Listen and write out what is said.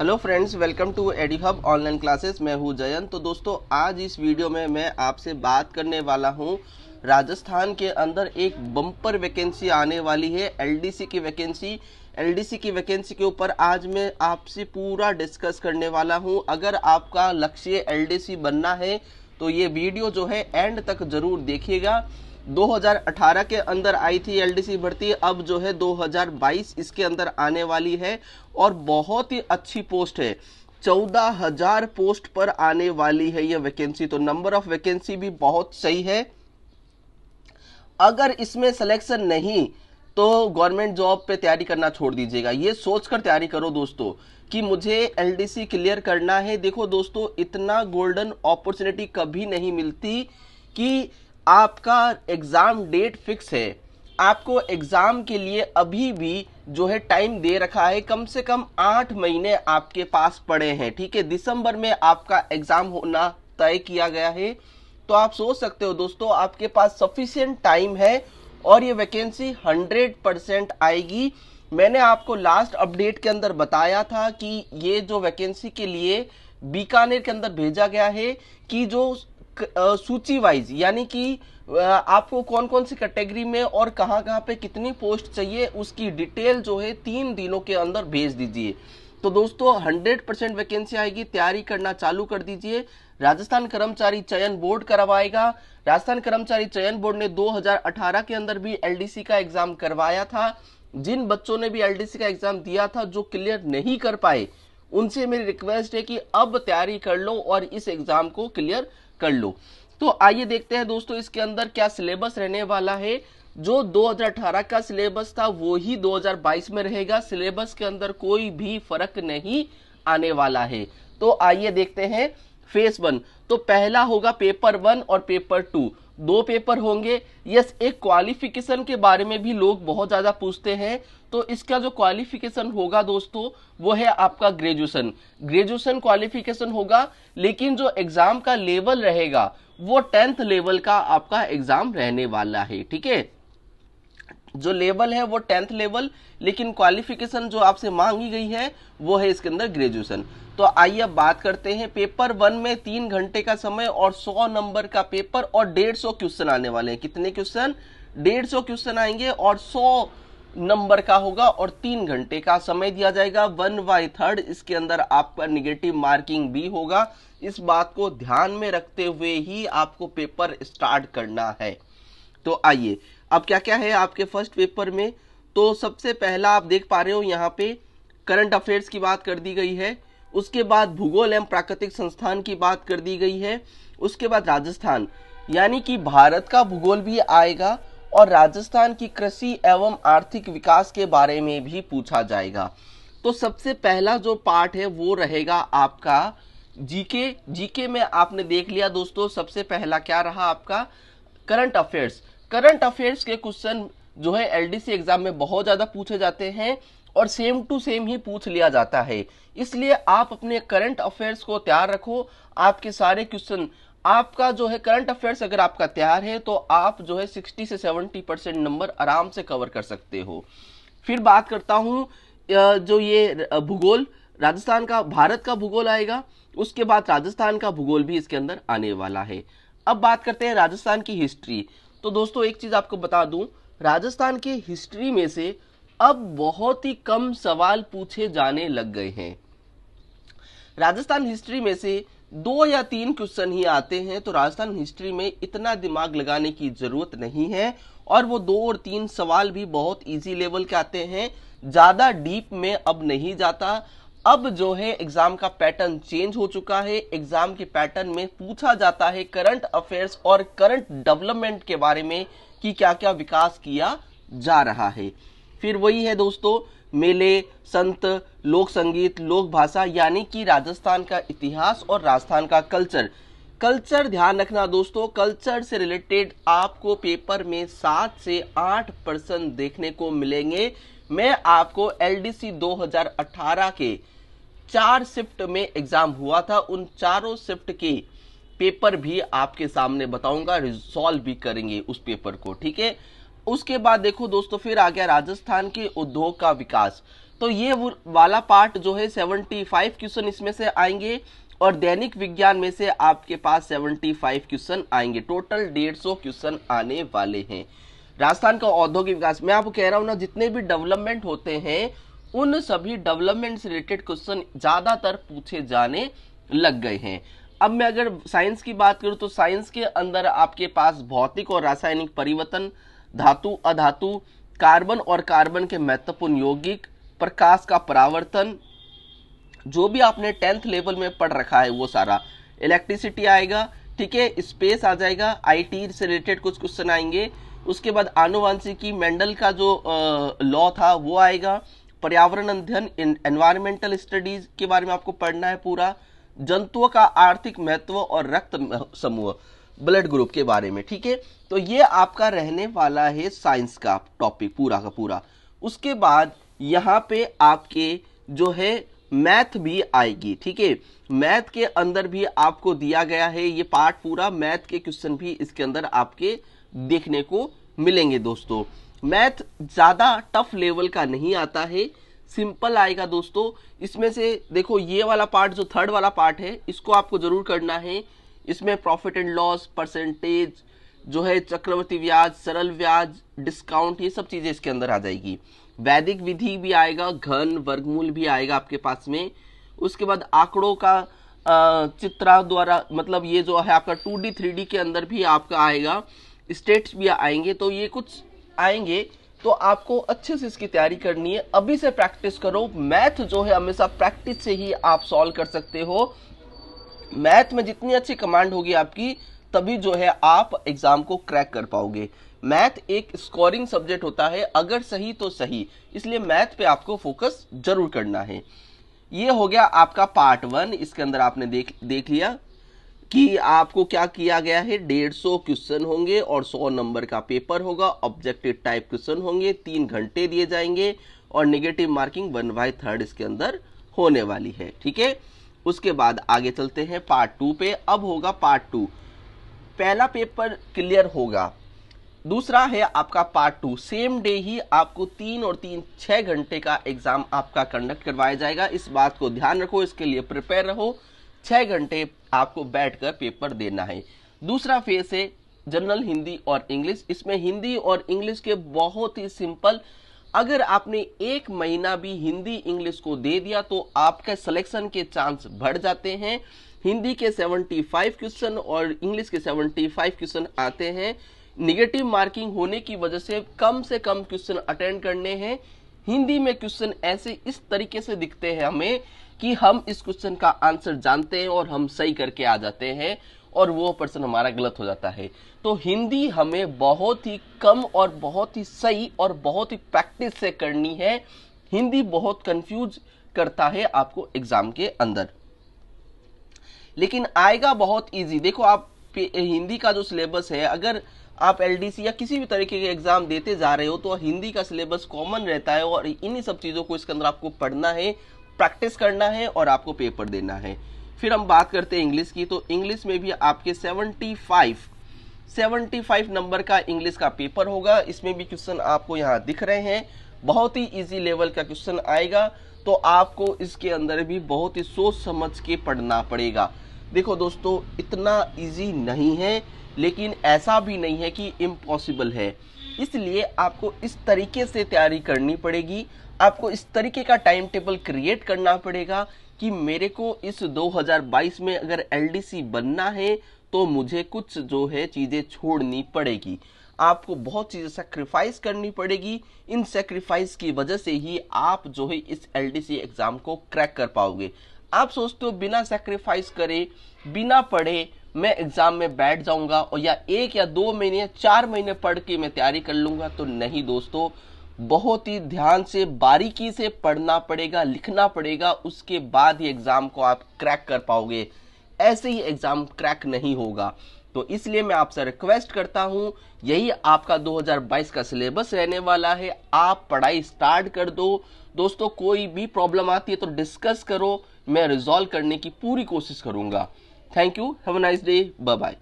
Hello friends welcome to Ed Hub online classes मैं हूं जयंत तो दोस्तों आज इस वीडियो में मैं आपसे बात करने वाला हूं राजस्थान के अंदर एक बम्पर वैकेंसी आने वाली है एलडीसी की वैकेंसी एलडीसी की वैकेंसी के ऊपर आज मैं आपसे पूरा डिस्कस करने वाला हूं अगर आपका लक्ष्य एलडीसी बनना है तो ये वीडियो जो है एंड तक जरूर देखिएगा 2018 के अंदर आई थी एलडीसी भर्ती अब जो है 2022 इसके अंदर आने वाली है और बहुत ही अच्छी पोस्ट है चौदह हजार पोस्ट पर आने वाली है यह वैकेंसी तो नंबर ऑफ वैकेंसी भी बहुत सही है अगर इसमें सिलेक्शन नहीं तो गवर्नमेंट जॉब पे तैयारी करना छोड़ दीजिएगा ये सोचकर तैयारी करो दोस्तों कि मुझे एलडीसी क्लियर करना है देखो दोस्तों इतना गोल्डन अपॉर्चुनिटी कभी नहीं मिलती कि आपका एग्ज़ाम डेट फिक्स है आपको एग्ज़ाम के लिए अभी भी जो है टाइम दे रखा है कम से कम आठ महीने आपके पास पड़े हैं ठीक है दिसंबर में आपका एग्ज़ाम होना तय किया गया है तो आप सोच सकते हो दोस्तों आपके पास सफिशियंट टाइम है और ये वैकेंसी हंड्रेड परसेंट आएगी मैंने आपको लास्ट अपडेट के अंदर बताया था कि ये जो वैकेंसी के लिए बीकानेर के अंदर भेजा गया है कि जो सूची वाइज यानी कि आपको कौन कौन सी कैटेगरी में और कहाँ कहाँ पे कितनी पोस्ट चाहिए उसकी डिटेल जो है तीन दिनों के अंदर भेज दीजिए तो दोस्तों 100 परसेंट वैकेंसी आएगी तैयारी करना चालू कर दीजिए राजस्थान कर्मचारी चयन बोर्ड करवाएगा राजस्थान कर्मचारी चयन बोर्ड ने 2018 के अंदर भी एल का एग्जाम करवाया था जिन बच्चों ने भी एल का एग्जाम दिया था जो क्लियर नहीं कर पाए उनसे मेरी रिक्वेस्ट है कि अब तैयारी कर लो और इस एग्जाम को क्लियर कर लो तो आइए देखते हैं दोस्तों इसके अंदर क्या सिलेबस रहने वाला है जो 2018 का सिलेबस था वो ही 2022 में रहेगा सिलेबस के अंदर कोई भी फर्क नहीं आने वाला है तो आइए देखते हैं फेस वन तो पहला होगा पेपर वन और पेपर टू दो पेपर होंगे यस एक क्वालिफिकेशन के बारे में भी लोग बहुत ज़्यादा पूछते हैं तो इसका जो क्वालिफिकेशन होगा दोस्तों वो है आपका ग्रेजुएशन ग्रेजुएशन क्वालिफिकेशन होगा लेकिन जो एग्ज़ाम का लेवल रहेगा वो टेंथ लेवल का आपका एग्ज़ाम रहने वाला है ठीक है जो लेवल है वो टेंथ लेवल लेकिन क्वालिफिकेशन जो आपसे मांगी गई है वो है इसके अंदर ग्रेजुएशन तो आइए अब बात करते हैं पेपर वन में तीन घंटे का समय और सौ नंबर का पेपर और डेढ़ सौ क्वेश्चन आने वाले हैं कितने क्वेश्चन डेढ़ सौ क्वेश्चन आएंगे और सौ नंबर का होगा और तीन घंटे का समय दिया जाएगा वन बाई थर्ड इसके अंदर आपका निगेटिव मार्किंग भी होगा इस बात को ध्यान में रखते हुए ही आपको पेपर स्टार्ट करना है तो आइए अब क्या क्या है आपके फर्स्ट पेपर में तो सबसे पहला आप देख पा रहे हो यहाँ पे करंट अफेयर्स की बात कर दी गई है उसके बाद भूगोल एवं प्राकृतिक संस्थान की बात कर दी गई है उसके बाद राजस्थान यानी कि भारत का भूगोल भी आएगा और राजस्थान की कृषि एवं आर्थिक विकास के बारे में भी पूछा जाएगा तो सबसे पहला जो पार्ट है वो रहेगा आपका जीके जीके में आपने देख लिया दोस्तों सबसे पहला क्या रहा आपका करंट अफेयर्स करंट अफेयर्स के क्वेश्चन जो है एलडीसी एग्जाम में बहुत ज़्यादा पूछे जाते हैं और सेम टू सेम ही पूछ लिया जाता है इसलिए आप अपने करंट अफेयर्स को तैयार रखो आपके सारे क्वेश्चन आपका जो है करंट अफेयर्स अगर आपका तैयार है तो आप जो है 60 से 70 परसेंट नंबर आराम से कवर कर सकते हो फिर बात करता हूँ जो ये भूगोल राजस्थान का भारत का भूगोल आएगा उसके बाद राजस्थान का भूगोल भी इसके अंदर आने वाला है अब बात करते हैं राजस्थान की हिस्ट्री तो दोस्तों एक चीज़ आपको बता दूं राजस्थान के हिस्ट्री में से अब बहुत ही कम सवाल पूछे जाने लग गए हैं राजस्थान हिस्ट्री में से दो या तीन क्वेश्चन ही आते हैं तो राजस्थान हिस्ट्री में इतना दिमाग लगाने की जरूरत नहीं है और वो दो और तीन सवाल भी बहुत इजी लेवल के आते हैं ज़्यादा डीप में अब नहीं जाता अब जो है एग्जाम का पैटर्न चेंज हो चुका है एग्जाम के पैटर्न में पूछा जाता है करंट अफेयर्स और करंट डेवलपमेंट के बारे में कि क्या क्या विकास किया जा रहा है फिर वही है दोस्तों मेले संत लोक संगीत लोक भाषा यानी कि राजस्थान का इतिहास और राजस्थान का कल्चर कल्चर ध्यान रखना दोस्तों कल्चर से रिलेटेड आपको पेपर में सात से आठ परसेंट देखने को मिलेंगे मैं आपको एलडीसी 2018 के चार शिफ्ट में एग्जाम हुआ था उन चारों शिफ्ट के पेपर भी आपके सामने बताऊंगा रिजॉल्व भी करेंगे उस पेपर को ठीक है उसके बाद देखो दोस्तों फिर आ गया राजस्थान के उद्योग का विकास तो ये वाला पार्ट जो है 75 क्वेश्चन इसमें से आएंगे और दैनिक विज्ञान में से आपके पास 75 क्वेश्चन आएंगे टोटल 150 क्वेश्चन आने वाले हैं राजस्थान का औद्योगिक विकास मैं आपको कह रहा हूं ना जितने भी डेवलपमेंट होते हैं उन सभी डेवलपमेंट से रिलेटेड क्वेश्चन ज़्यादातर पूछे जाने लग गए हैं अब मैं अगर साइंस की बात करूं तो साइंस के अंदर आपके पास भौतिक और रासायनिक परिवर्तन धातु अधातु कार्बन और कार्बन के महत्वपूर्ण यौगिक प्रकाश का परावर्तन जो भी आपने टेंथ लेवल में पढ़ रखा है वो सारा इलेक्ट्रिसिटी आएगा ठीक है स्पेस आ जाएगा आईटी से रिलेटेड कुछ क्वेश्चन आएंगे उसके बाद आनुवांशिकी मेंडल का जो लॉ था वो आएगा पर्यावरण अध्ययन एनवायरमेंटल स्टडीज के बारे में आपको पढ़ना है पूरा जंतुओं का आर्थिक महत्व और रक्त समूह ब्लड ग्रुप के बारे में ठीक है तो ये आपका रहने वाला है साइंस का टॉपिक पूरा का पूरा उसके बाद यहाँ पे आपके जो है मैथ भी आएगी ठीक है मैथ के अंदर भी आपको दिया गया है ये पार्ट पूरा मैथ के क्वेश्चन भी इसके अंदर आपके देखने को मिलेंगे दोस्तों मैथ ज़्यादा टफ लेवल का नहीं आता है सिंपल आएगा दोस्तों इसमें से देखो ये वाला पार्ट जो थर्ड वाला पार्ट है इसको आपको ज़रूर करना है इसमें प्रॉफिट एंड लॉस परसेंटेज जो है चक्रवर्ती ब्याज सरल ब्याज डिस्काउंट ये सब चीज़ें इसके अंदर आ जाएगी वैदिक विधि भी आएगा घन वर्गमूल भी आएगा आपके पास में उसके बाद आंकड़ों का चित्रा द्वारा मतलब ये जो है आपका टू डी थ्री डी के अंदर भी आपका आएगा स्टेट्स भी आएंगे तो ये कुछ आएंगे तो आपको अच्छे से इसकी तैयारी करनी है अभी से प्रैक्टिस करो मैथ जो है हमेशा प्रैक्टिस से ही आप सॉल्व कर सकते हो मैथ में जितनी अच्छी कमांड होगी आपकी तभी जो है आप एग्जाम को क्रैक कर पाओगे मैथ एक स्कोरिंग सब्जेक्ट होता है अगर सही तो सही इसलिए मैथ पे आपको फोकस जरूर करना है ये हो गया आपका पार्ट वन इसके अंदर आपने देख देख लिया कि आपको क्या किया गया है डेढ़ सौ क्वेश्चन होंगे और सौ नंबर का पेपर होगा ऑब्जेक्टिव टाइप क्वेश्चन होंगे तीन घंटे दिए जाएंगे और negative marking one by third इसके अंदर होने वाली है ठीक है उसके बाद आगे चलते हैं पार्ट टू पे अब होगा पार्ट टू पहला पेपर क्लियर होगा दूसरा है आपका पार्ट टू सेम डे ही आपको तीन और तीन छह घंटे का एग्ज़ाम आपका कंडक्ट करवाया जाएगा इस बात को ध्यान रखो इसके लिए प्रिपेयर रहो छः घंटे आपको बैठकर पेपर देना है दूसरा फेज है जनरल हिंदी और इंग्लिश इसमें हिंदी और इंग्लिश के बहुत ही सिंपल अगर आपने एक महीना भी हिंदी इंग्लिश को दे दिया तो आपके सिलेक्शन के चांस बढ़ जाते हैं हिंदी के 75 क्वेश्चन और इंग्लिश के 75 क्वेश्चन आते हैं निगेटिव मार्किंग होने की वजह से कम से कम क्वेश्चन अटेंड करने हैं हिंदी में क्वेश्चन ऐसे इस तरीके से दिखते हैं हमें कि हम इस क्वेश्चन का आंसर जानते हैं और हम सही करके आ जाते हैं और वो पर्सन हमारा गलत हो जाता है तो हिंदी हमें बहुत ही कम और बहुत ही सही और बहुत ही प्रैक्टिस से करनी है हिंदी बहुत कंफ्यूज करता है आपको एग्जाम के अंदर लेकिन आएगा बहुत इजी देखो आप हिंदी का जो सिलेबस है अगर आप एलडीसी या किसी भी तरीके के एग्जाम देते जा रहे हो तो हिंदी का सिलेबस कॉमन रहता है और इन्हीं सब चीज़ों को इसके अंदर आपको पढ़ना है प्रैक्टिस करना है और आपको पेपर देना है फिर हम बात करते हैं इंग्लिश की तो इंग्लिश में भी आपके 75 75 नंबर का इंग्लिश का पेपर होगा इसमें भी क्वेश्चन आपको यहाँ दिख रहे हैं बहुत ही इजी लेवल का क्वेश्चन आएगा तो आपको इसके अंदर भी बहुत ही सोच समझ के पढ़ना पड़ेगा देखो दोस्तों इतना इजी नहीं है लेकिन ऐसा भी नहीं है कि इम्पॉसिबल है इसलिए आपको इस तरीके से तैयारी करनी पड़ेगी आपको इस तरीके का टाइम टेबल क्रिएट करना पड़ेगा कि मेरे को इस 2022 में अगर एल बनना है तो मुझे कुछ जो है चीज़ें छोड़नी पड़ेगी आपको बहुत चीज़ें सेक्रीफाइस करनी पड़ेगी इन सेक्रीफाइस की वजह से ही आप जो है इस एल एग्ज़ाम को क्रैक कर पाओगे आप सोचते हो बिना सेक्रीफाइस करे बिना पढ़े मैं एग्ज़ाम में बैठ जाऊंगा और या एक या दो महीने चार महीने पढ़ के मैं तैयारी कर लूंगा तो नहीं दोस्तों बहुत ही ध्यान से बारीकी से पढ़ना पड़ेगा लिखना पड़ेगा उसके बाद ही एग्ज़ाम को आप क्रैक कर पाओगे ऐसे ही एग्ज़ाम क्रैक नहीं होगा तो इसलिए मैं आपसे रिक्वेस्ट करता हूं यही आपका 2022 का सिलेबस रहने वाला है आप पढ़ाई स्टार्ट कर दो दोस्तों कोई भी प्रॉब्लम आती है तो डिस्कस करो मैं रिजॉल्व करने की पूरी कोशिश करूंगा Thank you. Have a nice day. Bye bye.